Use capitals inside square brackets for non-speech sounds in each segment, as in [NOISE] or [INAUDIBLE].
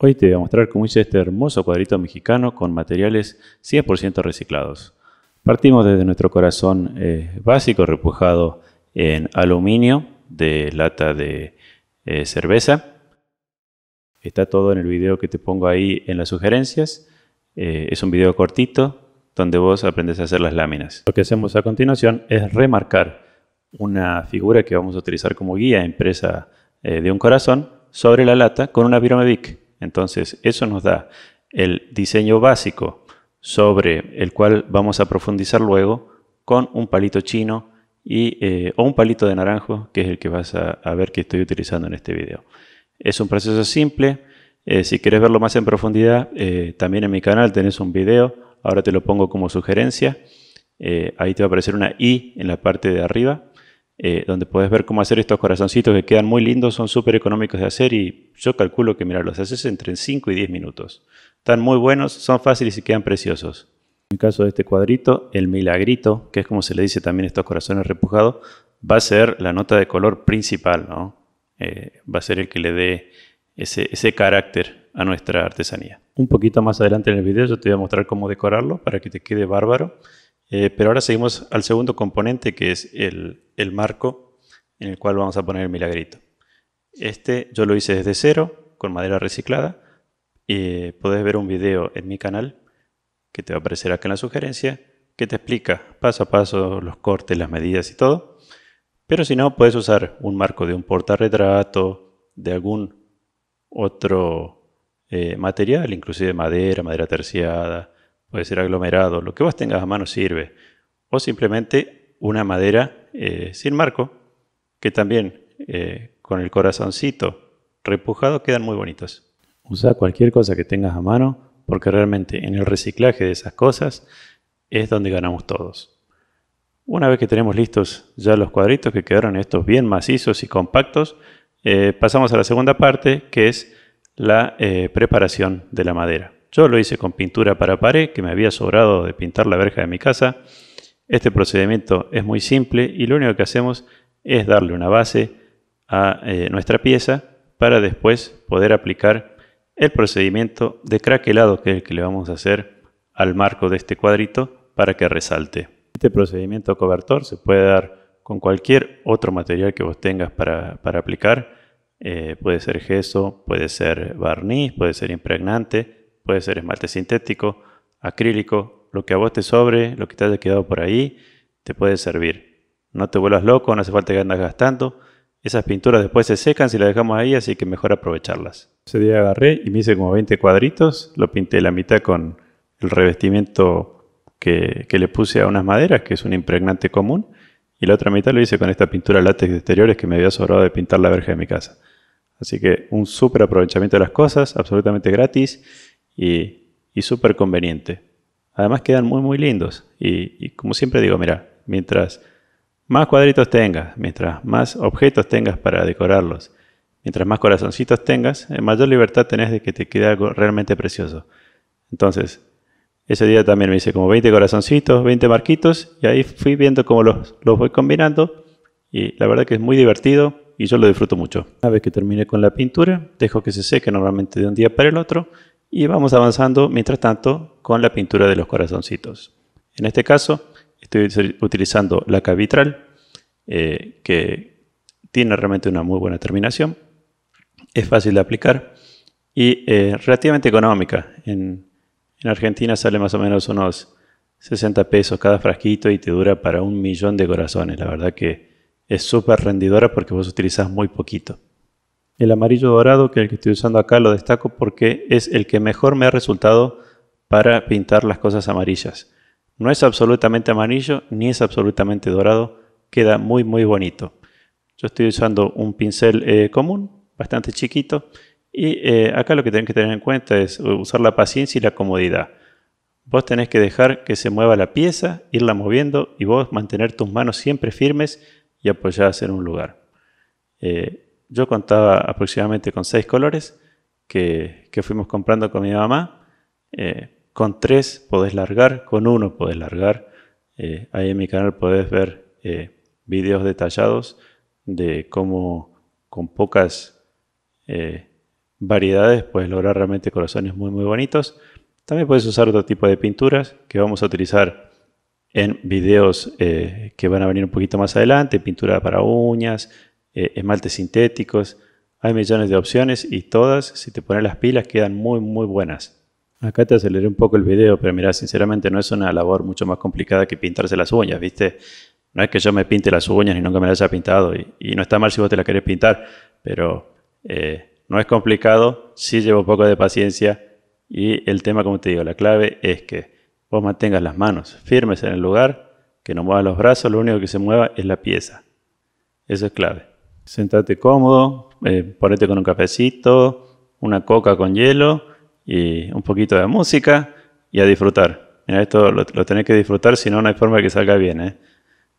Hoy te voy a mostrar cómo hice este hermoso cuadrito mexicano con materiales 100% reciclados. Partimos desde nuestro corazón eh, básico repujado en aluminio de lata de eh, cerveza. Está todo en el video que te pongo ahí en las sugerencias. Eh, es un video cortito donde vos aprendes a hacer las láminas. Lo que hacemos a continuación es remarcar una figura que vamos a utilizar como guía impresa de un corazón sobre la lata con una Viromevic. Entonces, eso nos da el diseño básico sobre el cual vamos a profundizar luego con un palito chino y, eh, o un palito de naranjo, que es el que vas a, ver que estoy utilizando en este video. Es un proceso simple. Eh, si quieres verlo más en profundidad, eh, también en mi canal tenés un video. Ahora te lo pongo como sugerencia. ahí te va a aparecer una I en la parte de arriba eh, donde puedes ver cómo hacer estos corazoncitos que quedan muy lindos, son súper económicos de hacer y yo calculo que, mira, los haces entre 5 y 10 minutos. Están muy buenos, son fáciles y quedan preciosos. En caso de este cuadrito, el milagrito, que es como se le dice también a estos corazones repujados, va a ser la nota de color principal, ¿no? Eh, va a ser el que le dé ese, ese carácter a nuestra artesanía. Un poquito más adelante en el video yo te voy a mostrar cómo decorarlo para que te quede bárbaro. Eh, pero ahora seguimos al segundo componente que es el, marco en el cual vamos a poner el milagrito. Este yo lo hice desde cero con madera reciclada. y eh, podés ver un video en mi canal que te va a aparecer acá en la sugerencia que te explica paso a paso los cortes, las medidas y todo. Pero si no, puedes usar un marco de un portarretrato, de algún otro eh, material, inclusive madera, madera terciada, puede ser aglomerado, lo que vos tengas a mano sirve. O simplemente una madera eh, sin marco, que también eh, con el corazoncito repujado quedan muy bonitos. Usa cualquier cosa que tengas a mano, porque realmente en el reciclaje de esas cosas es donde ganamos todos. Una vez que tenemos listos ya los cuadritos que quedaron estos bien macizos y compactos, eh, pasamos a la segunda parte que es la preparación de la madera. Yo lo hice con pintura para pared que me había sobrado de pintar la verja de mi casa. Este procedimiento es muy simple y lo único que hacemos es darle una base a eh, nuestra pieza para después poder aplicar el procedimiento de craquelado que es el que le vamos a hacer al marco de este cuadrito para que resalte. Este procedimiento cobertor se puede dar con cualquier otro material que vos tengas para, para aplicar. Eh, puede ser gesso, puede ser barniz, puede ser impregnante puede ser esmalte sintético, acrílico, lo que a vos te sobre, lo que te haya quedado por ahí, te puede servir. No te vuelvas loco, no hace falta que andas gastando. Esas pinturas después se secan si las dejamos ahí, así que mejor aprovecharlas. Ese día agarré y me hice como 20 cuadritos, lo pinté la mitad con el revestimiento que, le puse a unas maderas, que es un impregnante común, y la otra mitad lo hice con esta pintura látex de exteriores que me había sobrado de pintar la verja de mi casa. Así que un súper aprovechamiento de las cosas, absolutamente gratis y, súper conveniente. Además quedan muy muy lindos y, como siempre digo, mira, mientras más cuadritos tengas, mientras más objetos tengas para decorarlos, mientras más corazoncitos tengas, mayor libertad tenés de que te quede algo realmente precioso. Entonces, ese día también me hice como 20 corazoncitos, 20 marquitos, y ahí fui viendo cómo los, voy combinando, y la verdad que es muy divertido y yo lo disfruto mucho. Una vez que terminé con la pintura, dejo que se seque normalmente de un día para el otro, y vamos avanzando mientras tanto con la pintura de los corazoncitos. En este caso estoy utilizando la vitral eh, que tiene realmente una muy buena terminación, es fácil de aplicar y eh, relativamente económica. En, en, Argentina sale más o menos unos 60 pesos cada frasquito y te dura para un millón de corazones. La verdad que es súper rendidora porque vos utilizás muy poquito. El amarillo dorado, que el que estoy usando acá, lo destaco porque es el que mejor me ha resultado para pintar las cosas amarillas. No es absolutamente amarillo ni es absolutamente dorado, queda muy muy bonito. Yo estoy usando un pincel eh, común, bastante chiquito, y eh, acá lo que tienen que tener en cuenta es usar la paciencia y la comodidad. Vos tenés que dejar que se mueva la pieza, irla moviendo y vos mantener tus manos siempre firmes y apoyadas en un lugar. Eh, yo contaba aproximadamente con seis colores que, fuimos comprando con mi mamá. Eh, con tres podés largar, con uno podés largar. Eh, ahí en mi canal podés ver eh, videos detallados de cómo con pocas variedades puedes lograr realmente corazones muy muy bonitos. También puedes usar otro tipo de pinturas que vamos a utilizar en videos que van a venir un poquito más adelante, pintura para uñas, eh, esmaltes sintéticos. Hay millones de opciones y todas, si te pones las pilas, quedan muy, muy buenas. Acá te aceleré un poco el video, pero mira, sinceramente no es una labor mucho más complicada que pintarse las uñas, ¿viste? No es que yo me pinte las uñas y nunca me las haya pintado, y, no está mal si vos te las querés pintar, pero eh, no es complicado, si llevo un poco de paciencia, y el tema, como te digo, la clave es que vos mantengas las manos firmes en el lugar, que no muevas los brazos, lo único que se mueva es la pieza. Eso es clave. Sentate cómodo, eh, ponete con un cafecito, una coca con hielo y un poquito de música y a disfrutar. Mira, esto lo, tenés que disfrutar, si no, no hay forma de que salga bien. ¿eh?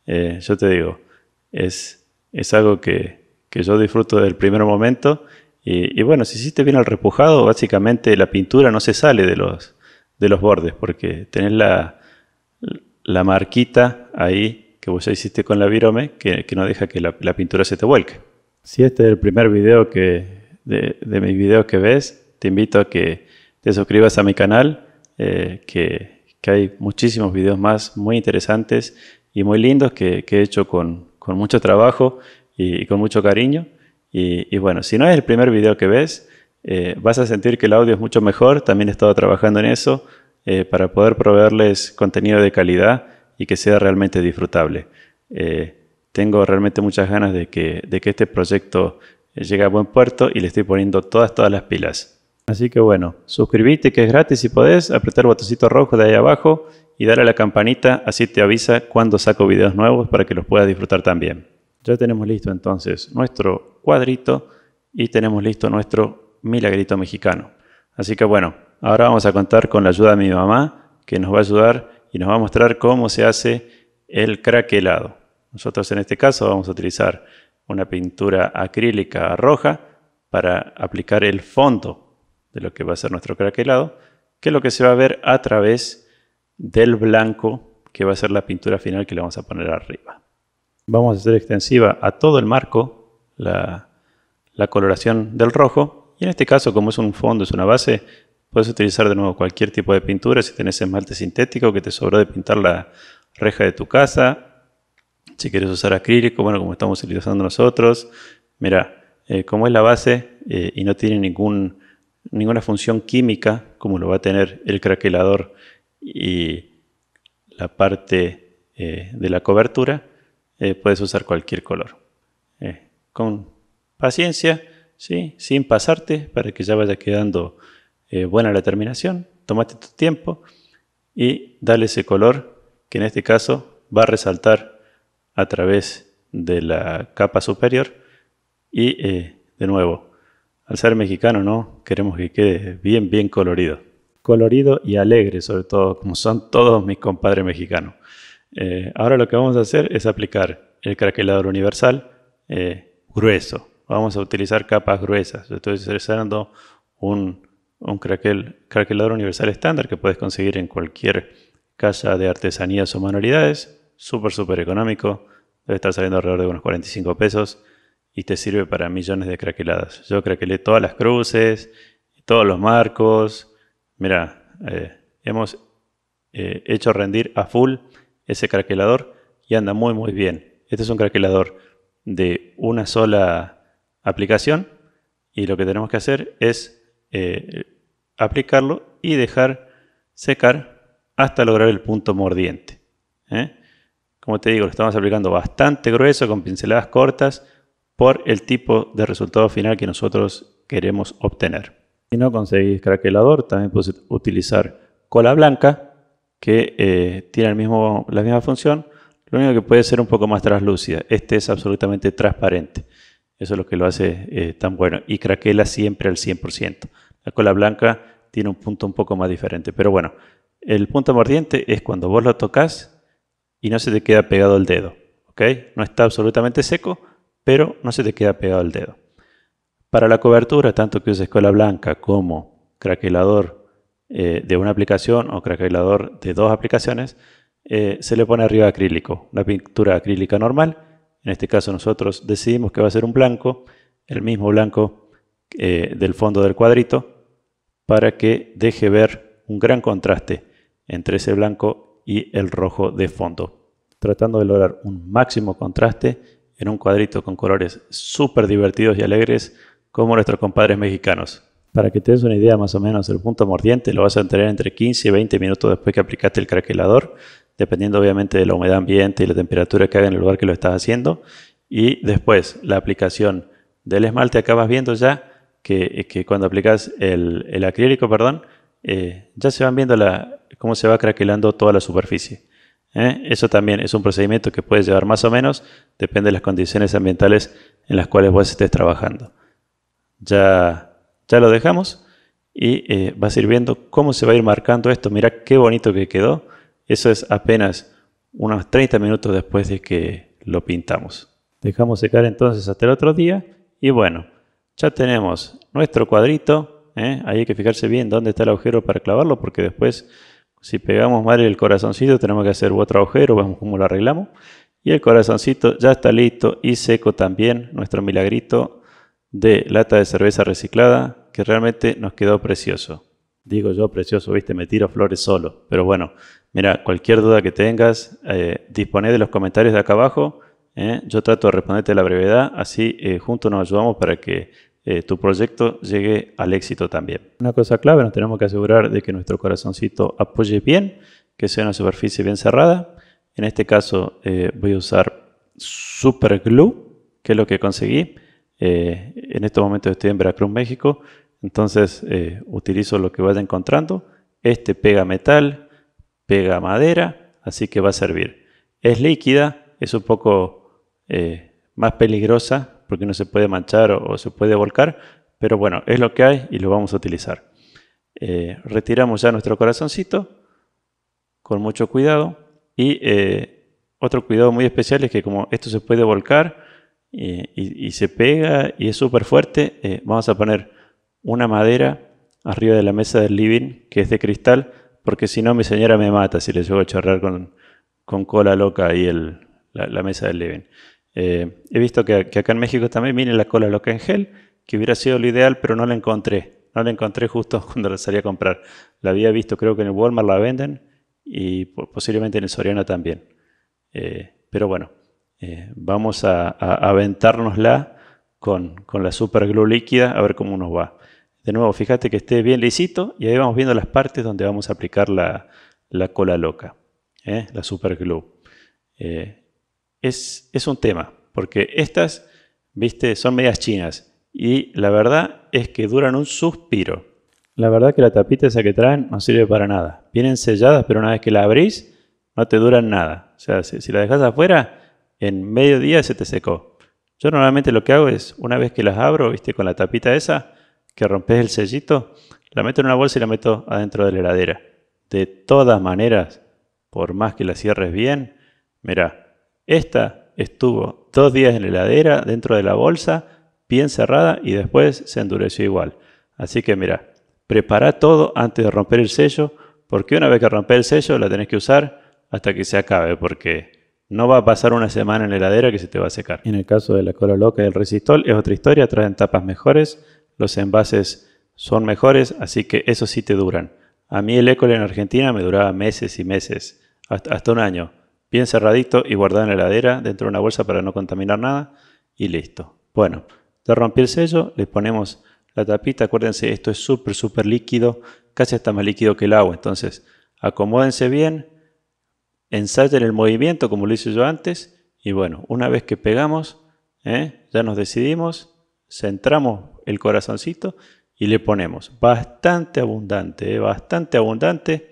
Eh, yo te digo, es, es algo que, yo disfruto del primer momento. Y, bueno, si hiciste bien el repujado, básicamente la pintura no se sale de los, de los bordes, porque tenés la, la marquita ahí que vos ya hiciste con la virome que, no deja que la, pintura se te vuelque. Si este es el primer video que, de, de, mis videos que ves, te invito a que te suscribas a mi canal, eh, que, hay muchísimos videos más muy interesantes y muy lindos que, he hecho con, mucho trabajo y, con mucho cariño. Y, bueno, si no es el primer video que ves, eh, vas a sentir que el audio es mucho mejor. También he estado trabajando en eso eh, para poder proveerles contenido de calidad y que sea realmente disfrutable. Eh, tengo realmente muchas ganas de que, de que este proyecto eh, llegue a buen puerto y le estoy poniendo todas, todas las pilas. Así que bueno, suscribite que es gratis si podés, apretar el botoncito rojo de ahí abajo y darle a la campanita, así te avisa cuando saco videos nuevos para que los puedas disfrutar también. Ya tenemos listo entonces nuestro cuadrito y tenemos listo nuestro milagrito mexicano. Así que bueno, ahora vamos a contar con la ayuda de mi mamá, que nos va a ayudar y nos va a mostrar cómo se hace el craquelado. Nosotros en este caso vamos a utilizar una pintura acrílica roja para aplicar el fondo de lo que va a ser nuestro craquelado, que es lo que se va a ver a través del blanco que va a ser la pintura final que le vamos a poner arriba. Vamos a hacer extensiva a todo el marco la, la coloración del rojo y en este caso como es un fondo, es una base, Puedes utilizar de nuevo cualquier tipo de pintura, si tenés esmalte sintético que te sobró de pintar la reja de tu casa, si quieres usar acrílico, bueno, como estamos utilizando nosotros, mira, eh, como es la base eh, y no tiene ninguna función química, como lo va a tener el craquelador y la parte eh, de la cobertura, puedes usar cualquier color. con paciencia, ¿sí? sin pasarte, para que ya vaya quedando eh, buena la terminación, tomate tu tiempo y dale ese color que en este caso va a resaltar a través de la capa superior y eh, de nuevo, al ser mexicano no queremos que quede bien bien colorido, colorido y alegre sobre todo como son todos mis compadres mexicanos. Eh, ahora lo que vamos a hacer es aplicar el craquelador universal grueso. Vamos a utilizar capas gruesas. Estoy utilizando un un craquelador universal estándar que puedes conseguir en cualquier casa de artesanías o manualidades. Súper, súper económico. Debe estar saliendo alrededor de unos 45 pesos y te sirve para millones de craqueladas. Yo craquelé todas las cruces, todos los marcos. Mira, eh, hemos eh, hecho rendir a full ese craquelador y anda muy, muy bien. Este es un craquelador de una sola aplicación y lo que tenemos que hacer es eh, aplicarlo y dejar secar hasta lograr el punto mordiente. ¿eh? Como te digo, lo estamos aplicando bastante grueso, con pinceladas cortas, por el tipo de resultado final que nosotros queremos obtener. Si no conseguís craquelador, también puedes utilizar cola blanca, que eh, tiene el mismo, la misma función, lo único que puede ser un poco más translúcida. Este es absolutamente transparente. Eso es lo que lo hace eh, tan bueno. Y craquela siempre al 100%. La cola blanca tiene un punto un poco más diferente. Pero bueno, el punto mordiente es cuando vos lo tocas y no se te queda pegado el dedo. ¿ok? No está absolutamente seco, pero no se te queda pegado el dedo. Para la cobertura, tanto que uses cola blanca como craquelador eh, de una aplicación o craquelador de dos aplicaciones, eh, se le pone arriba acrílico, una pintura acrílica normal en este caso nosotros decidimos que va a ser un blanco, el mismo blanco eh, del fondo del cuadrito, para que deje ver un gran contraste entre ese blanco y el rojo de fondo, tratando de lograr un máximo contraste en un cuadrito con colores súper divertidos y alegres como nuestros compadres mexicanos. Para que te des una idea más o menos del punto mordiente, lo vas a tener entre 15 y 20 minutos después que aplicaste el craquelador dependiendo obviamente de la humedad ambiente y la temperatura que haga en el lugar que lo estás haciendo. Y después, la aplicación del esmalte, acabas viendo ya eh, que, cuando aplicas el, acrílico, perdón, eh, ya se van viendo la, cómo se va craquelando toda la superficie. ¿eh? Eso también es un procedimiento que puedes llevar más o menos, depende de las condiciones ambientales en las cuales vos estés trabajando. Ya, ya lo dejamos y vas a ir viendo cómo se va a ir marcando esto. Mira qué bonito que quedó. Eso es apenas unos 30 minutos después de que lo pintamos. Dejamos secar entonces hasta el otro día y bueno, ya tenemos nuestro cuadrito. ¿eh? Ahí hay que fijarse bien dónde está el agujero para clavarlo porque después si pegamos mal el corazoncito tenemos que hacer otro agujero, vemos cómo lo arreglamos. Y el corazoncito ya está listo y seco también, nuestro milagrito de lata de cerveza reciclada que realmente nos quedó precioso. Digo yo precioso, viste, me tiro flores solo, pero bueno, Mira, cualquier duda que tengas, eh, dispone de los comentarios de acá abajo. Eh. yo trato de responderte a la brevedad, así eh, juntos nos ayudamos para que tu proyecto llegue al éxito también. Una cosa clave, nos tenemos que asegurar de que nuestro corazoncito apoye bien, que sea una superficie bien cerrada. En este caso voy a usar super glue, que es lo que conseguí. en estos momentos estoy en Veracruz, México, entonces utilizo lo que vaya encontrando. Este pega metal, pega madera, así que va a servir. Es líquida, es un poco eh, más peligrosa porque no se puede manchar o, se puede volcar, pero bueno, es lo que hay y lo vamos a utilizar. Eh, retiramos ya nuestro corazoncito con mucho cuidado y eh, otro cuidado muy especial es que como esto se puede volcar y, y se pega y es súper fuerte, vamos a poner una madera arriba de la mesa del living que es de cristal porque si no mi señora me mata si le llego a chorrar con, cola loca y el, la, mesa del living. Eh, he visto que, acá en México también viene la cola loca en gel, que hubiera sido lo ideal, pero no la encontré. No la encontré justo [LAUGHS] cuando la salí a comprar. La había visto, creo que en el Walmart la venden y posiblemente en el Soriana también. Eh, pero bueno, eh, vamos a, aventarnosla aventárnosla con, con la super glue líquida a ver cómo nos va. De nuevo, fíjate que esté bien lisito y ahí vamos viendo las partes donde vamos a aplicar la, cola loca, ¿eh? la super glue. Eh, es, un tema, porque estas, viste, son medias chinas y la verdad es que duran un suspiro. La verdad que la tapita esa que traen no sirve para nada. Vienen selladas, pero una vez que la abrís, no te duran nada. O sea, si, si la dejas afuera, en medio día se te secó. Yo normalmente lo que hago es, una vez que las abro, viste, con la tapita esa, que rompes el sellito, la meto en una bolsa y la meto adentro de la heladera. De todas maneras, por más que la cierres bien, mira, esta estuvo dos días en la heladera, dentro de la bolsa, bien cerrada y después se endureció igual. Así que mira, prepara todo antes de romper el sello, porque una vez que rompes el sello la tenés que usar hasta que se acabe, porque no va a pasar una semana en la heladera que se te va a secar. En el caso de la cola loca y el resistol es otra historia, traen tapas mejores, los envases son mejores, así que eso sí te duran. A mí el école en Argentina me duraba meses y meses, hasta, un año, bien cerradito y guardado en la heladera dentro de una bolsa para no contaminar nada y listo. Bueno, ya rompí el sello, le ponemos la tapita, acuérdense, esto es súper, súper líquido, casi está más líquido que el agua, entonces acomódense bien, ensayen el movimiento como lo hice yo antes y bueno, una vez que pegamos, ¿eh? ya nos decidimos, centramos el corazoncito y le ponemos bastante abundante, eh, bastante abundante,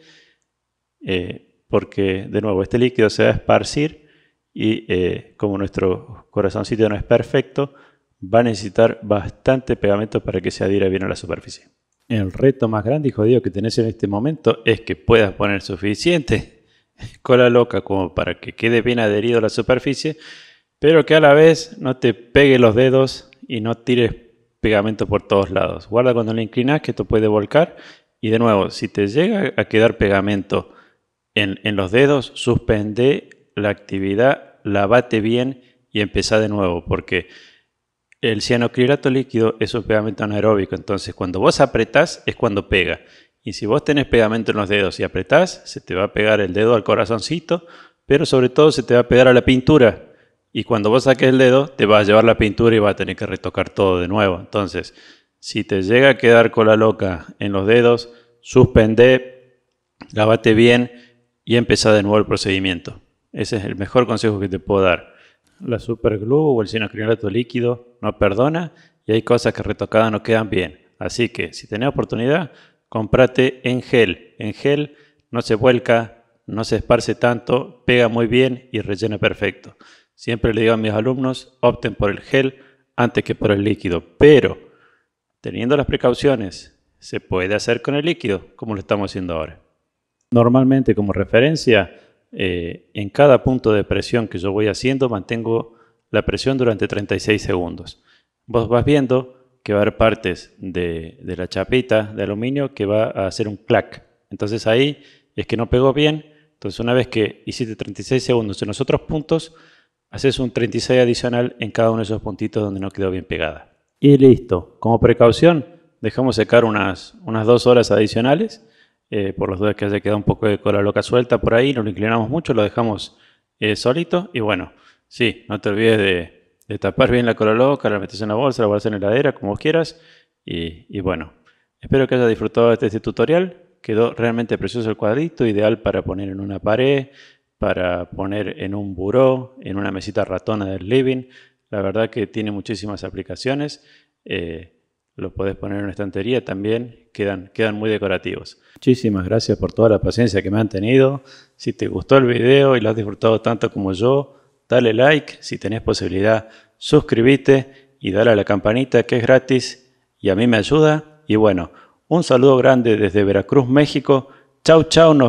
eh, porque de nuevo este líquido se va a esparcir y eh, como nuestro corazoncito no es perfecto, va a necesitar bastante pegamento para que se adhiera bien a la superficie. El reto más grande y jodido que tenés en este momento es que puedas poner suficiente [LAUGHS] cola loca como para que quede bien adherido a la superficie, pero que a la vez no te pegue los dedos y no tires pegamento por todos lados. Guarda cuando lo inclinas que esto puede volcar. Y de nuevo, si te llega a quedar pegamento en, los dedos, suspende la actividad, la bien y empezá de nuevo, porque el cianocrilato líquido es un pegamento anaeróbico, entonces cuando vos apretás es cuando pega. Y si vos tenés pegamento en los dedos y apretás, se te va a pegar el dedo al corazoncito, pero sobre todo se te va a pegar a la pintura, y cuando vos saques el dedo, te vas a llevar la pintura y vas a tener que retocar todo de nuevo. Entonces, si te llega a quedar cola loca en los dedos, suspende, lávate bien y empieza de nuevo el procedimiento. Ese es el mejor consejo que te puedo dar. La superglue o el sinocrilato líquido no perdona y hay cosas que retocadas no quedan bien. Así que si tenés oportunidad, comprate en gel. En gel no se vuelca, no se esparce tanto, pega muy bien y rellena perfecto. Siempre le digo a mis alumnos, opten por el gel antes que por el líquido, pero teniendo las precauciones, se puede hacer con el líquido, como lo estamos haciendo ahora. Normalmente, como referencia, eh, en cada punto de presión que yo voy haciendo, mantengo la presión durante 36 segundos. Vos vas viendo que va a haber partes de, de la chapita de aluminio que va a hacer un clac. Entonces ahí es que no pegó bien. Entonces una vez que hiciste 36 segundos en los otros puntos, Haces un 36 adicional en cada uno de esos puntitos donde no quedó bien pegada. Y listo. Como precaución, dejamos secar unas, unas dos horas adicionales. Eh, por los dudas que haya quedado un poco de cola loca suelta por ahí, no lo inclinamos mucho, lo dejamos eh, solito. Y bueno, sí, no te olvides de, tapar bien la cola loca, la metes en la bolsa, la bolsa en la heladera, como quieras. Y, bueno, espero que hayas disfrutado de este tutorial. Quedó realmente precioso el cuadrito, ideal para poner en una pared, para poner en un buró, en una mesita ratona del living. La verdad que tiene muchísimas aplicaciones. Eh, lo podés poner en una estantería también, quedan, quedan muy decorativos. Muchísimas gracias por toda la paciencia que me han tenido. Si te gustó el video y lo has disfrutado tanto como yo, dale like, si tenés posibilidad, suscríbete y dale a la campanita que es gratis y a mí me ayuda. Y bueno, un saludo grande desde Veracruz, México. Chau, chau. Nos